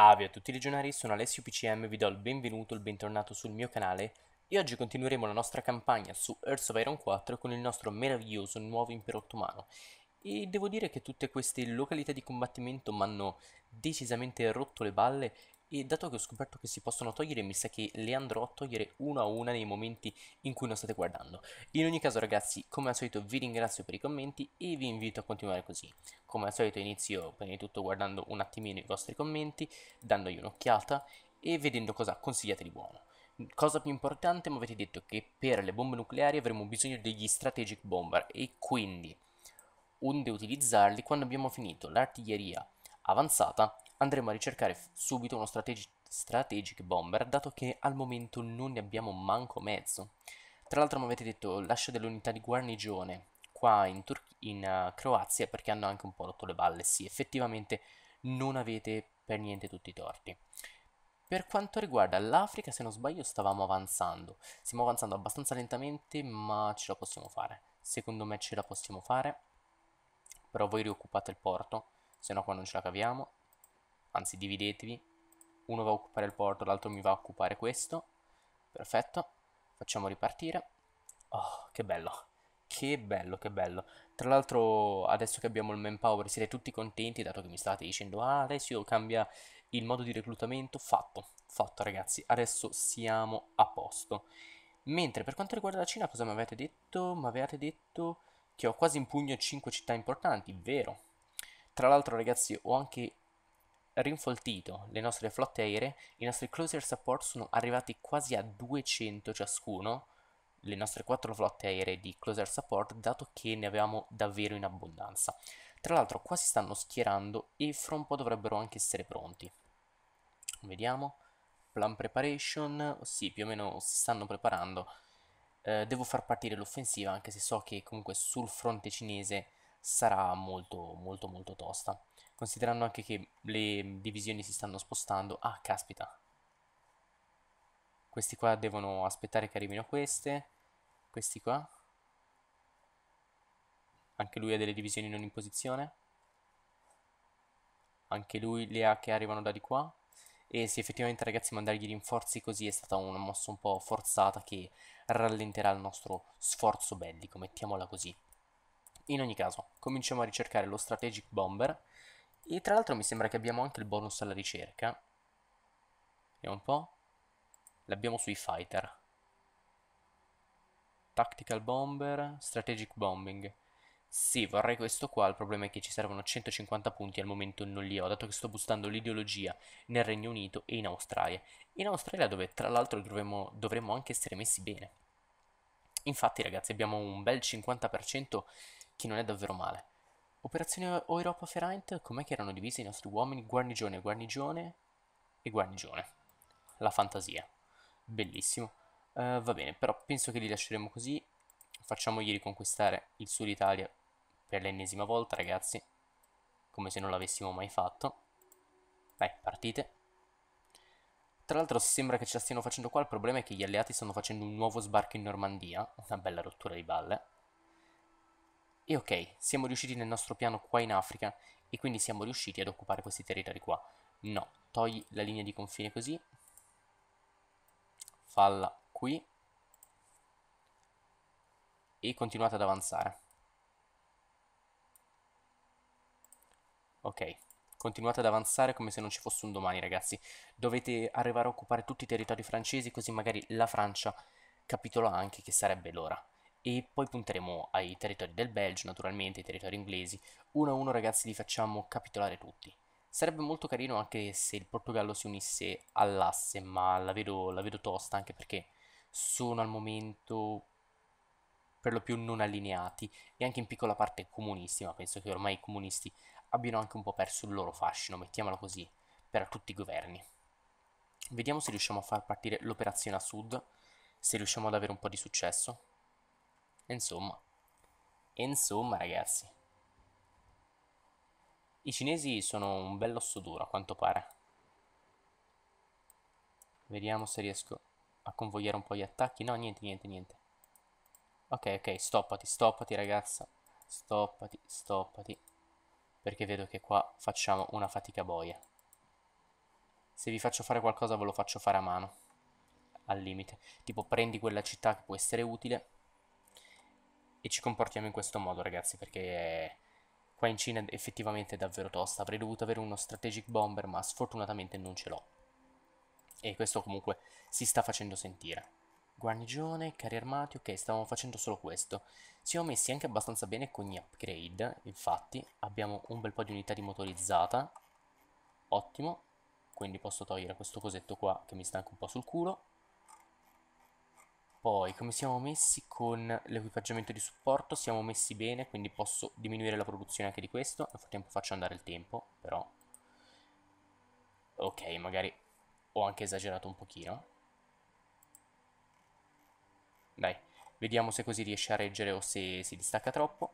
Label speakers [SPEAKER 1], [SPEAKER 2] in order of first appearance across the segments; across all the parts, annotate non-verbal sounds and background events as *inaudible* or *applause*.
[SPEAKER 1] Avi a tutti i legionari, sono Alessio PCM, vi do il benvenuto il bentornato sul mio canale e oggi continueremo la nostra campagna su Earth of Iron 4 con il nostro meraviglioso nuovo impero ottomano e devo dire che tutte queste località di combattimento mi hanno decisamente rotto le balle e dato che ho scoperto che si possono togliere, mi sa che le andrò a togliere una a una nei momenti in cui non state guardando. In ogni caso ragazzi, come al solito vi ringrazio per i commenti e vi invito a continuare così. Come al solito inizio prima di tutto guardando un attimino i vostri commenti, dandogli un'occhiata e vedendo cosa consigliate di buono. Cosa più importante, mi avete detto che per le bombe nucleari avremo bisogno degli strategic bomber e quindi onde utilizzarli quando abbiamo finito l'artiglieria avanzata andremo a ricercare subito uno strategi- strategic bomber, dato che al momento non ne abbiamo manco mezzo. Tra l'altro mi avete detto lascia delle unità di guarnigione qua in, Tur- in uh, Croazia perché hanno anche un po' rotto le balle, sì, effettivamente non avete per niente tutti i torti. Per quanto riguarda l'Africa, se non sbaglio, stavamo avanzando. Stiamo avanzando abbastanza lentamente, ma ce la possiamo fare. Secondo me ce la possiamo fare. Però voi rioccupate il porto, se no qua non ce la caviamo anzi dividetevi, uno va a occupare il porto, l'altro mi va a occupare questo, perfetto, facciamo ripartire, oh che bello, che bello, che bello, tra l'altro adesso che abbiamo il manpower siete tutti contenti dato che mi state dicendo ah adesso cambia il modo di reclutamento, fatto, fatto ragazzi, adesso siamo a posto. Mentre per quanto riguarda la Cina, cosa mi avete detto? Mi avete detto che ho quasi in pugno 5 città importanti, vero? Tra l'altro ragazzi ho anche rinfoltito le nostre flotte aeree, i nostri closer support sono arrivati quasi a 200 ciascuno, le nostre quattro flotte aeree di closer support, dato che ne avevamo davvero in abbondanza. Tra l'altro qua si stanno schierando e fra un po' dovrebbero anche essere pronti. Vediamo, plan preparation, sì più o meno si stanno preparando. Eh, devo far partire l'offensiva anche se so che comunque sul fronte cinese sarà molto molto molto tosta. Considerando anche che le divisioni si stanno spostando. Ah, caspita. Questi qua devono aspettare che arrivino queste. Questi qua. Anche lui ha delle divisioni non in posizione. Anche lui le ha che arrivano da di qua. E sì, effettivamente ragazzi mandargli rinforzi così è stata una mossa un po' forzata che rallenterà il nostro sforzo bellico, mettiamola così. In ogni caso, cominciamo a ricercare lo strategic bomber e tra l'altro mi sembra che abbiamo anche il bonus alla ricerca. Vediamo un po'. L'abbiamo sui fighter. Tactical bomber, strategic bombing. Sì, vorrei questo qua, il problema è che ci servono 150 punti, al momento non li ho, dato che sto boostando l'ideologia nel Regno Unito e in Australia. In Australia dove tra l'altro dovremmo, dovremmo anche essere messi bene. Infatti ragazzi abbiamo un bel 50% che non è davvero male. Operazione Europa Ferrant, com'è che erano divisi i nostri uomini? Guarnigione, guarnigione e guarnigione. La fantasia. Bellissimo. Uh, va bene, però penso che li lasceremo così. Facciamogli riconquistare il sud Italia per l'ennesima volta, ragazzi. Come se non l'avessimo mai fatto. Dai, partite. Tra l'altro sembra che ce la stiano facendo qua, il problema è che gli alleati stanno facendo un nuovo sbarco in Normandia, una bella rottura di balle. E ok, siamo riusciti nel nostro piano qua in Africa e quindi siamo riusciti ad occupare questi territori qua. No, togli la linea di confine così. Falla qui. E continuate ad avanzare. Ok, continuate ad avanzare come se non ci fosse un domani ragazzi. Dovete arrivare a occupare tutti i territori francesi così magari la Francia capitola anche che sarebbe l'ora e poi punteremo ai territori del Belgio, naturalmente, ai territori inglesi. Uno a uno ragazzi li facciamo capitolare tutti. Sarebbe molto carino anche se il Portogallo si unisse all'asse, ma la vedo, la vedo tosta anche perché sono al momento per lo più non allineati e anche in piccola parte comunisti, ma penso che ormai i comunisti abbiano anche un po' perso il loro fascino, mettiamolo così, per tutti i governi. Vediamo se riusciamo a far partire l'operazione a sud, se riusciamo ad avere un po' di successo. Insomma, insomma ragazzi, i cinesi sono un bell'osso duro a quanto pare. Vediamo se riesco a convogliare un po' gli attacchi. No, niente, niente, niente. Ok, ok, stoppati, stoppati ragazza. Stoppati, stoppati. Perché vedo che qua facciamo una fatica boia. Se vi faccio fare qualcosa ve lo faccio fare a mano. Al limite. Tipo prendi quella città che può essere utile e ci comportiamo in questo modo, ragazzi, perché qua in Cina effettivamente è davvero tosta. Avrei dovuto avere uno strategic bomber, ma sfortunatamente non ce l'ho. E questo comunque si sta facendo sentire. Guarnigione, carri armati, ok, stavamo facendo solo questo. Siamo messi anche abbastanza bene con gli upgrade, infatti. Abbiamo un bel po' di unità di motorizzata. Ottimo. Quindi posso togliere questo cosetto qua che mi sta anche un po' sul culo. Poi, come siamo messi con l'equipaggiamento di supporto? Siamo messi bene, quindi posso diminuire la produzione anche di questo. Nel frattempo faccio andare il tempo, però... Ok, magari ho anche esagerato un pochino. Dai, vediamo se così riesce a reggere o se si distacca troppo.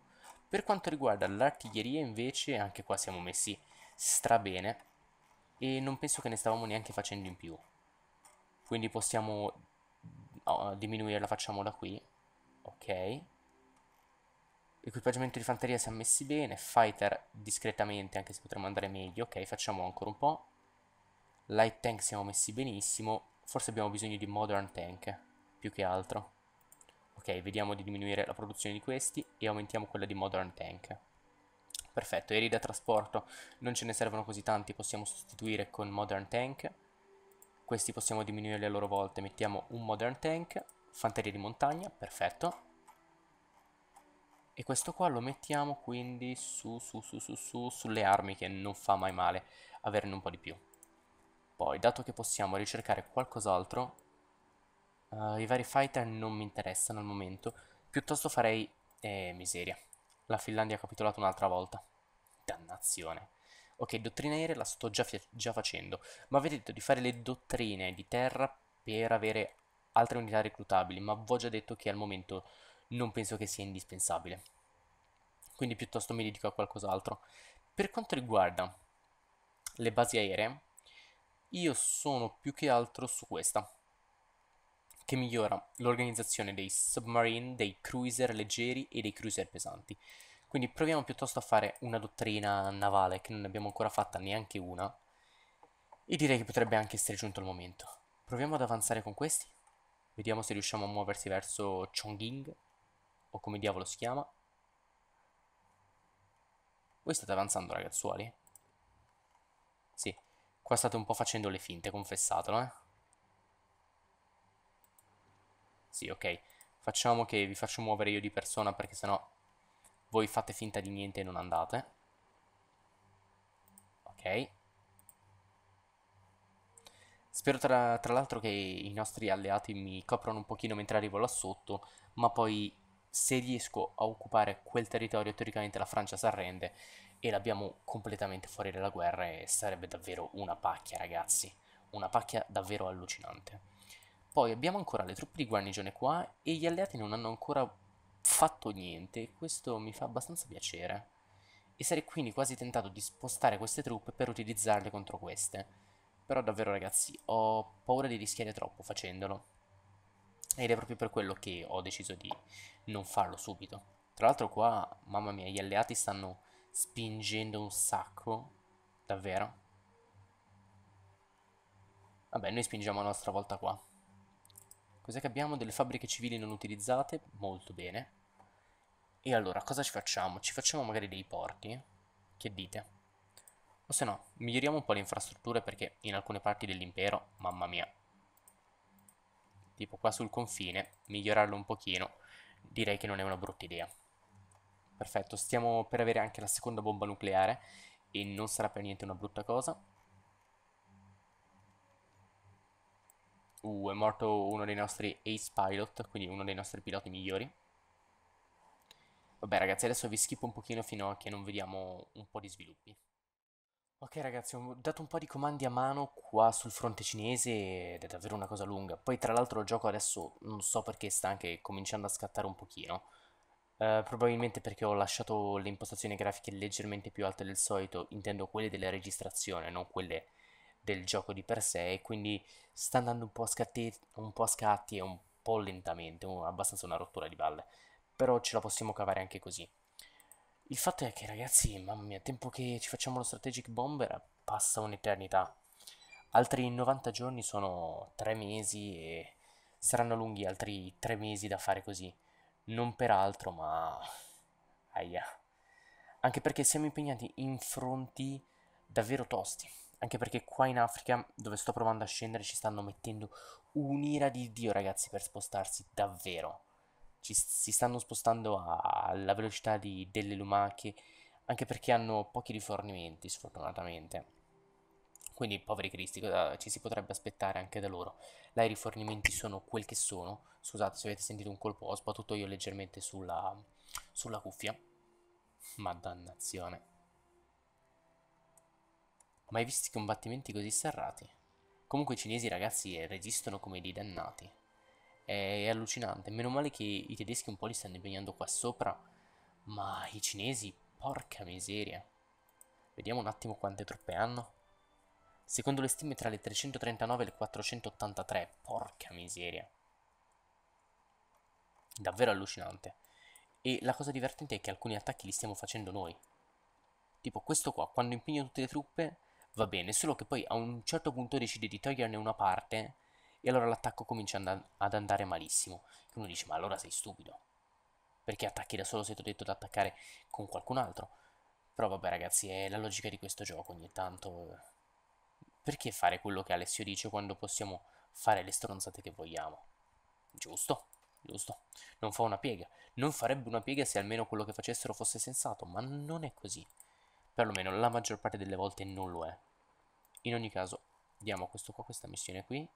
[SPEAKER 1] Per quanto riguarda l'artiglieria, invece, anche qua siamo messi strabene. E non penso che ne stavamo neanche facendo in più. Quindi possiamo oh, diminuire facciamo da qui. Ok. Equipaggiamento di fanteria si è messi bene. Fighter discretamente, anche se potremmo andare meglio. Ok, facciamo ancora un po'. Light tank siamo messi benissimo. Forse abbiamo bisogno di modern tank, più che altro. Ok, vediamo di diminuire la produzione di questi e aumentiamo quella di modern tank. Perfetto, eri da trasporto non ce ne servono così tanti, possiamo sostituire con modern tank. Questi possiamo diminuire le loro volte, mettiamo un Modern Tank, fanteria di montagna, perfetto. E questo qua lo mettiamo quindi su, su, su, su, su, sulle armi che non fa mai male averne un po' di più. Poi, dato che possiamo ricercare qualcos'altro, uh, i vari fighter non mi interessano al momento, piuttosto farei... eh, miseria. La Finlandia ha capitolato un'altra volta. Dannazione. Ok, dottrina aerea la sto già, già facendo, ma avete detto di fare le dottrine di terra per avere altre unità reclutabili, ma vi ho già detto che al momento non penso che sia indispensabile. Quindi piuttosto mi dedico a qualcos'altro. Per quanto riguarda le basi aeree, io sono più che altro su questa, che migliora l'organizzazione dei submarine, dei cruiser leggeri e dei cruiser pesanti. Quindi proviamo piuttosto a fare una dottrina navale, che non abbiamo ancora fatta neanche una, e direi che potrebbe anche essere giunto il momento. Proviamo ad avanzare con questi, vediamo se riusciamo a muoversi verso Chongqing, o come diavolo si chiama. Voi state avanzando ragazzuoli? Sì, qua state un po' facendo le finte, confessatelo eh. Sì, ok. Facciamo che vi faccio muovere io di persona perché sennò voi fate finta di niente e non andate. Ok. Spero tra, tra l'altro che i nostri alleati mi coprano un pochino mentre arrivo là sotto, ma poi se riesco a occupare quel territorio teoricamente la Francia si arrende e l'abbiamo completamente fuori dalla guerra e sarebbe davvero una pacchia ragazzi, una pacchia davvero allucinante. Poi abbiamo ancora le truppe di guarnigione qua e gli alleati non hanno ancora fatto niente e questo mi fa abbastanza piacere. E sarei quindi quasi tentato di spostare queste truppe per utilizzarle contro queste. Però davvero ragazzi, ho paura di rischiare troppo facendolo. Ed è proprio per quello che ho deciso di non farlo subito. Tra l'altro qua, mamma mia, gli alleati stanno spingendo un sacco. Davvero. Vabbè, noi spingiamo a nostra volta qua. Cos'è che abbiamo? Delle fabbriche civili non utilizzate, molto bene. E allora, cosa ci facciamo? Ci facciamo magari dei porti? Che dite? O se no, miglioriamo un po' le infrastrutture perché in alcune parti dell'impero, mamma mia. Tipo qua sul confine, migliorarlo un pochino, direi che non è una brutta idea. Perfetto, stiamo per avere anche la seconda bomba nucleare e non sarà per niente una brutta cosa. Uh, è morto uno dei nostri ace pilot, quindi uno dei nostri piloti migliori. Vabbè ragazzi, adesso vi skip un pochino fino a che non vediamo un po' di sviluppi. Ok ragazzi, ho dato un po' di comandi a mano qua sul fronte cinese ed è davvero una cosa lunga. Poi tra l'altro il gioco adesso non so perché sta anche cominciando a scattare un pochino. Uh, probabilmente perché ho lasciato le impostazioni grafiche leggermente più alte del solito, intendo quelle della registrazione, non quelle del gioco di per sé e quindi sta andando un po' a scatti, un po a scatti e un po' lentamente, un, abbastanza una rottura di balle, però ce la possiamo cavare anche così. Il fatto è che ragazzi, mamma mia, tempo che ci facciamo lo strategic bomber passa un'eternità. Altri 90 giorni sono 3 mesi e saranno lunghi altri 3 mesi da fare così. Non per altro, ma... Aia. Anche perché siamo impegnati in fronti davvero tosti. Anche perché qua in Africa, dove sto provando a scendere, ci stanno mettendo un'ira di Dio, ragazzi, per spostarsi, davvero. Ci, si stanno spostando alla velocità di, delle lumache, anche perché hanno pochi rifornimenti, sfortunatamente. Quindi, poveri cristi, cosa ci si potrebbe aspettare anche da loro? Là i rifornimenti sono quel che sono. Scusate se avete sentito un colpo, ho sbattuto io leggermente sulla, sulla cuffia. Ma dannazione mai visti combattimenti così serrati. Comunque i cinesi ragazzi eh, resistono come dei dannati. È, è allucinante, meno male che i tedeschi un po' li stanno impegnando qua sopra, ma i cinesi, porca miseria. Vediamo un attimo quante truppe hanno. Secondo le stime tra le 339 e le 483, porca miseria. Davvero allucinante. E la cosa divertente è che alcuni attacchi li stiamo facendo noi. Tipo questo qua, quando impegno tutte le truppe, va bene, solo che poi a un certo punto decide di toglierne una parte e allora l'attacco comincia ad andare malissimo. E uno dice, ma allora sei stupido, perché attacchi da solo se ti ho detto di attaccare con qualcun altro? Però vabbè ragazzi, è la logica di questo gioco ogni tanto. Eh, perché fare quello che Alessio dice quando possiamo fare le stronzate che vogliamo? Giusto, giusto. Non fa una piega. Non farebbe una piega se almeno quello che facessero fosse sensato, ma non è così. Perlomeno la maggior parte delle volte non lo è. In ogni caso, diamo a questo qua questa missione qui.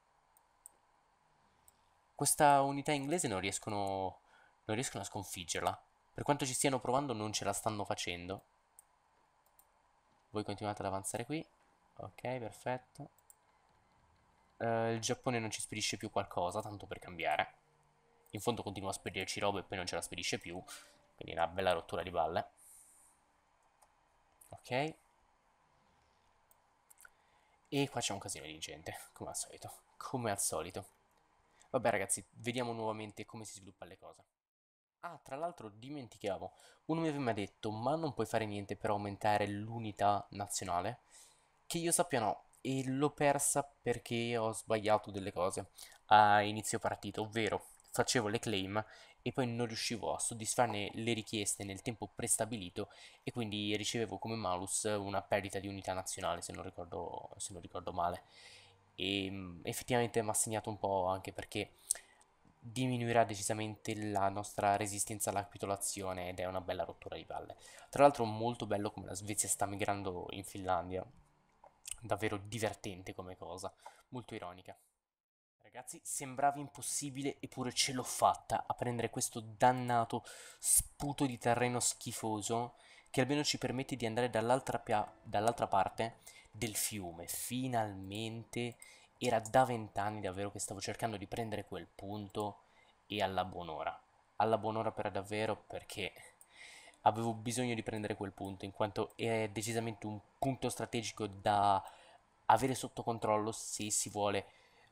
[SPEAKER 1] Questa unità inglese non riescono, non riescono a sconfiggerla. Per quanto ci stiano provando non ce la stanno facendo. Voi continuate ad avanzare qui. Ok, perfetto. Uh, il Giappone non ci spedisce più qualcosa, tanto per cambiare. In fondo continua a spedirci roba e poi non ce la spedisce più. Quindi è una bella rottura di balle ok e qua c'è un casino di gente *laughs* come al solito come al solito vabbè ragazzi vediamo nuovamente come si sviluppano le cose ah tra l'altro dimentichiamo. uno mi aveva detto ma non puoi fare niente per aumentare l'unità nazionale che io sappia no e l'ho persa perché ho sbagliato delle cose a inizio partito, ovvero facevo le claim e poi non riuscivo a soddisfarne le richieste nel tempo prestabilito e quindi ricevevo come malus una perdita di unità nazionale se non ricordo, se non ricordo male e ehm, effettivamente mi ha segnato un po' anche perché diminuirà decisamente la nostra resistenza alla capitolazione ed è una bella rottura di palle. Tra l'altro molto bello come la Svezia sta migrando in Finlandia, davvero divertente come cosa, molto ironica. Ragazzi, sembrava impossibile, eppure ce l'ho fatta a prendere questo dannato sputo di terreno schifoso che almeno ci permette di andare dall'altra, dall parte del fiume. Finalmente era da vent'anni davvero che stavo cercando di prendere quel punto e alla buon'ora. Alla buon'ora per davvero perché avevo bisogno di prendere quel punto in quanto è decisamente un punto strategico da avere sotto controllo se si vuole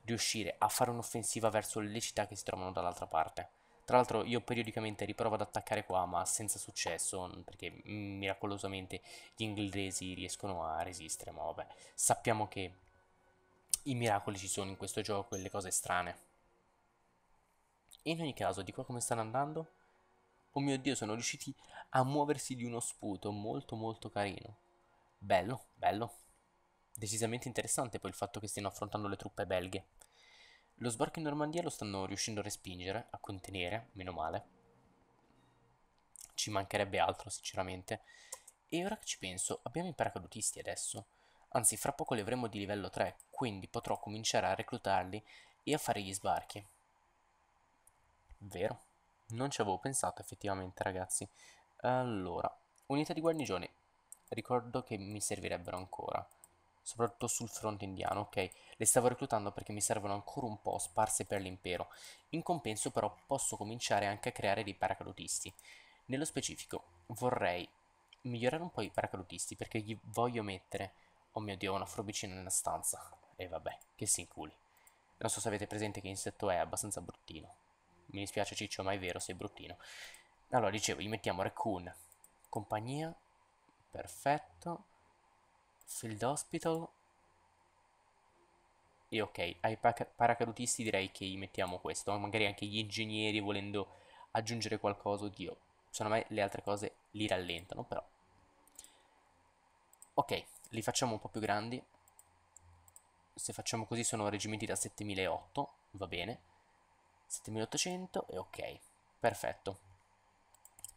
[SPEAKER 1] riuscire a fare un'offensiva verso le città che si trovano dall'altra parte. Tra l'altro io periodicamente riprovo ad attaccare qua ma senza successo mm, perché miracolosamente gli inglesi riescono a resistere, ma vabbè, sappiamo che i miracoli ci sono in questo gioco e le cose strane. In ogni caso, di qua come stanno andando? Oh mio Dio, sono riusciti a muoversi di uno sputo molto molto carino. Bello, bello. Decisamente interessante poi il fatto che stiano affrontando le truppe belghe. Lo sbarco in Normandia lo stanno riuscendo a respingere, a contenere, meno male. Ci mancherebbe altro, sinceramente. E ora che ci penso, abbiamo i paracadutisti adesso. Anzi, fra poco li avremo di livello 3, quindi potrò cominciare a reclutarli e a fare gli sbarchi. Vero? Non ci avevo pensato effettivamente, ragazzi. Allora, unità di guarnigione. Ricordo che mi servirebbero ancora soprattutto sul fronte indiano, ok? Le stavo reclutando perché mi servono ancora un po' sparse per l'impero. In compenso però posso cominciare anche a creare dei paracadutisti. Nello specifico vorrei migliorare un po' i paracadutisti perché gli voglio mettere... Oh mio dio, una forbicina nella stanza. E vabbè, che si inculi. Non so se avete presente che insetto è abbastanza bruttino. Mi dispiace Ciccio, ma è vero, sei bruttino. Allora, dicevo, gli mettiamo Raccoon. Compagnia. Perfetto. Field Hospital. E ok, ai paracadutisti direi che gli mettiamo questo, magari anche gli ingegneri volendo aggiungere qualcosa, oddio, secondo me le altre cose li rallentano però. Ok, li facciamo un po' più grandi, se facciamo così sono reggimenti da 7008, va bene, 7800 e ok, perfetto.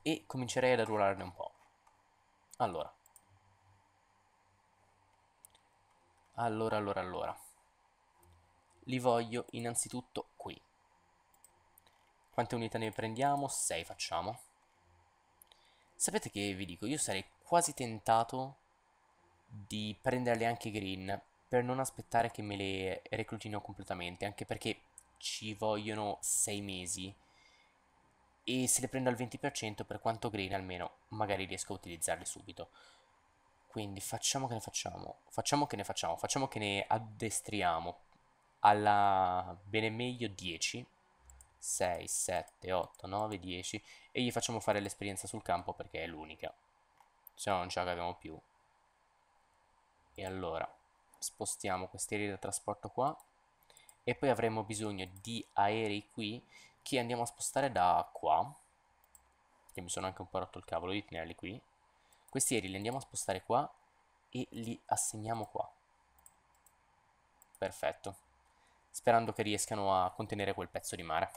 [SPEAKER 1] E comincerei ad arruolarne un po'. Allora, Allora, allora, allora. Li voglio innanzitutto qui. Quante unità ne prendiamo? 6 facciamo. Sapete che vi dico? Io sarei quasi tentato di prenderle anche green per non aspettare che me le reclutino completamente, anche perché ci vogliono 6 mesi e se le prendo al 20% per quanto green almeno magari riesco a utilizzarle subito. Quindi facciamo che ne facciamo, facciamo che ne facciamo, facciamo che ne addestriamo alla bene meglio 10, 6, 7, 8, 9, 10 e gli facciamo fare l'esperienza sul campo perché è l'unica. Se no non ce la caviamo più. E allora spostiamo questi aerei da trasporto qua e poi avremo bisogno di aerei qui che andiamo a spostare da qua che mi sono anche un po' rotto il cavolo di tenerli qui questi eri li andiamo a spostare qua e li assegniamo qua. Perfetto. Sperando che riescano a contenere quel pezzo di mare.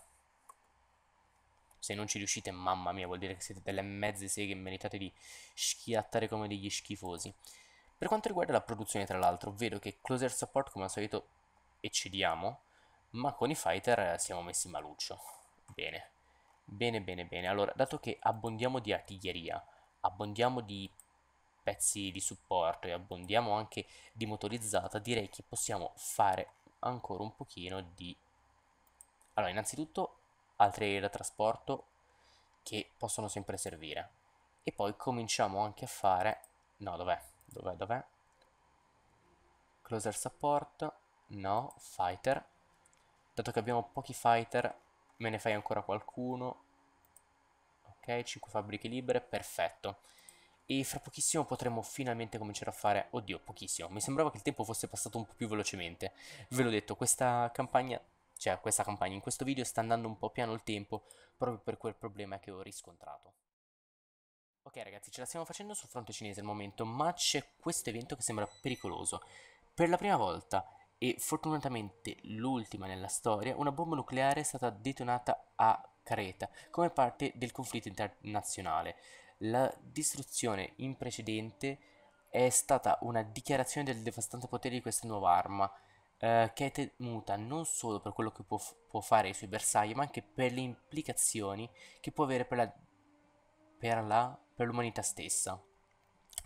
[SPEAKER 1] Se non ci riuscite, mamma mia, vuol dire che siete delle mezze seghe e meritate di schiattare come degli schifosi. Per quanto riguarda la produzione, tra l'altro, vedo che Closer Support, come al solito, eccediamo, ma con i fighter siamo messi maluccio. Bene. Bene, bene, bene. Allora, dato che abbondiamo di artiglieria, abbondiamo di pezzi di supporto e abbondiamo anche di motorizzata, direi che possiamo fare ancora un pochino di... Allora, innanzitutto altre aree da trasporto che possono sempre servire. E poi cominciamo anche a fare... No, dov'è? Dov'è? Dov'è? Closer support? No, fighter. Dato che abbiamo pochi fighter, me ne fai ancora qualcuno ok 5 fabbriche libere perfetto e fra pochissimo potremo finalmente cominciare a fare oddio pochissimo mi sembrava che il tempo fosse passato un po' più velocemente ve l'ho detto questa campagna cioè questa campagna in questo video sta andando un po' piano il tempo proprio per quel problema che ho riscontrato ok ragazzi ce la stiamo facendo sul fronte cinese al momento ma c'è questo evento che sembra pericoloso per la prima volta e fortunatamente l'ultima nella storia una bomba nucleare è stata detonata a Creta come parte del conflitto internazionale. La distruzione in precedente è stata una dichiarazione del devastante potere di questa nuova arma, eh, che è temuta non solo per quello che può, può, fare ai suoi bersagli, ma anche per le implicazioni che può avere per, la, per, la, per l'umanità stessa.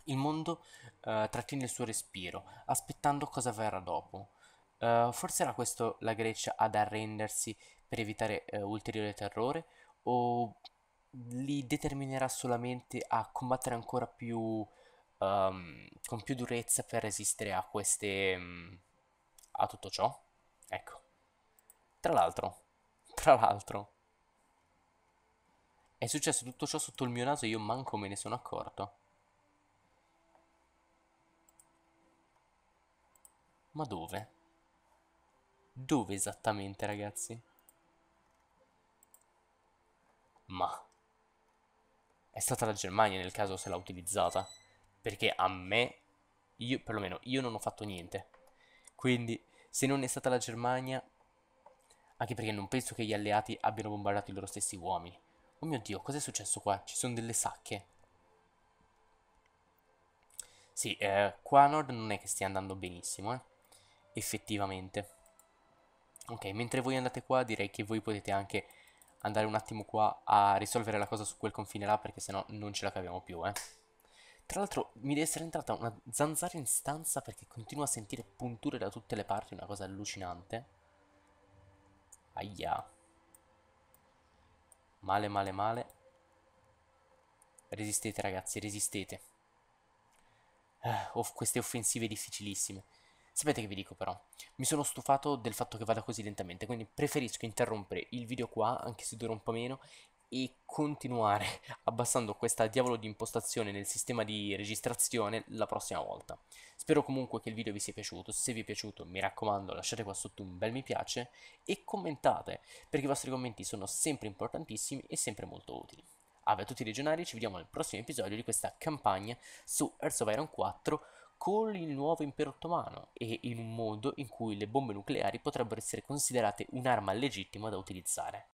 [SPEAKER 1] Il mondo eh, trattiene il suo respiro, aspettando cosa verrà dopo. Uh, forse era questo la Grecia ad arrendersi per evitare eh, ulteriore terrore o li determinerà solamente a combattere ancora più um, con più durezza per resistere a queste um, a tutto ciò ecco tra l'altro *laughs* tra l'altro è successo tutto ciò sotto il mio naso e io manco me ne sono accorto ma dove? Dove esattamente, ragazzi? ma è stata la Germania nel caso se l'ha utilizzata, perché a me, io, perlomeno io non ho fatto niente. Quindi se non è stata la Germania, anche perché non penso che gli alleati abbiano bombardato i loro stessi uomini. Oh mio Dio, cos'è successo qua? Ci sono delle sacche. Sì, eh, qua a nord non è che stia andando benissimo, eh? effettivamente. Ok, mentre voi andate qua direi che voi potete anche andare un attimo qua a risolvere la cosa su quel confine là perché sennò non ce la caviamo più, eh. Tra l'altro mi deve essere entrata una zanzara in stanza perché continuo a sentire punture da tutte le parti, una cosa allucinante. Aia. Male, male, male. Resistete ragazzi, resistete. Uh, queste offensive difficilissime. Sapete che vi dico però? Mi sono stufato del fatto che vada così lentamente, quindi preferisco interrompere il video qua, anche se dura un po' meno, e continuare *laughs* abbassando questa diavolo di impostazione nel sistema di registrazione la prossima volta. Spero comunque che il video vi sia piaciuto, se vi è piaciuto mi raccomando lasciate qua sotto un bel mi piace e commentate, perché i vostri commenti sono sempre importantissimi e sempre molto utili. Ave a tutti i legionari, ci vediamo nel prossimo episodio di questa campagna su Earth of Iron 4 con il nuovo impero ottomano e in un mondo in cui le bombe nucleari potrebbero essere considerate un'arma legittima da utilizzare.